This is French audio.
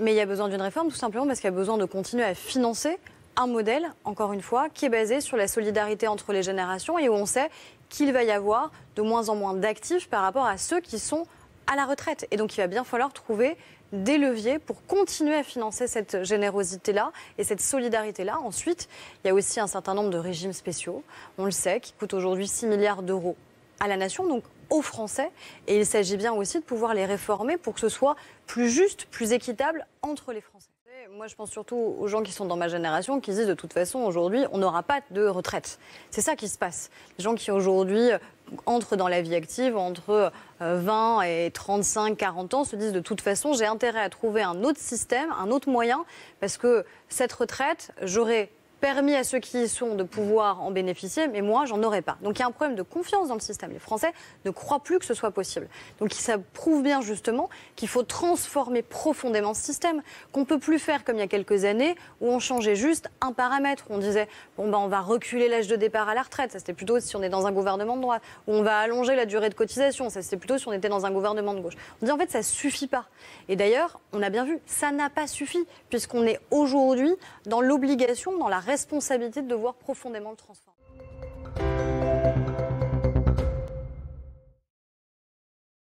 Mais il y a besoin d'une réforme tout simplement parce qu'il y a besoin de continuer à financer un modèle, encore une fois, qui est basé sur la solidarité entre les générations et où on sait qu'il va y avoir de moins en moins d'actifs par rapport à ceux qui sont à la retraite. Et donc il va bien falloir trouver des leviers pour continuer à financer cette générosité-là et cette solidarité-là. Ensuite, il y a aussi un certain nombre de régimes spéciaux, on le sait, qui coûtent aujourd'hui 6 milliards d'euros à la nation, donc aux Français. Et il s'agit bien aussi de pouvoir les réformer pour que ce soit plus juste, plus équitable entre les Français. Moi, je pense surtout aux gens qui sont dans ma génération qui disent de toute façon, aujourd'hui, on n'aura pas de retraite. C'est ça qui se passe. Les gens qui aujourd'hui euh, entrent dans la vie active entre 20 euh, et 35, 40 ans se disent de toute façon, j'ai intérêt à trouver un autre système, un autre moyen, parce que cette retraite, j'aurai permis à ceux qui y sont de pouvoir en bénéficier, mais moi, j'en aurais pas. Donc il y a un problème de confiance dans le système. Les Français ne croient plus que ce soit possible. Donc ça prouve bien justement qu'il faut transformer profondément ce système, qu'on peut plus faire comme il y a quelques années où on changeait juste un paramètre. On disait bon ben on va reculer l'âge de départ à la retraite. Ça c'était plutôt si on est dans un gouvernement de droite. Ou on va allonger la durée de cotisation. Ça c'était plutôt si on était dans un gouvernement de gauche. On dit en fait ça suffit pas. Et d'ailleurs on a bien vu ça n'a pas suffi puisqu'on est aujourd'hui dans l'obligation, dans la responsabilité de devoir profondément le transformer.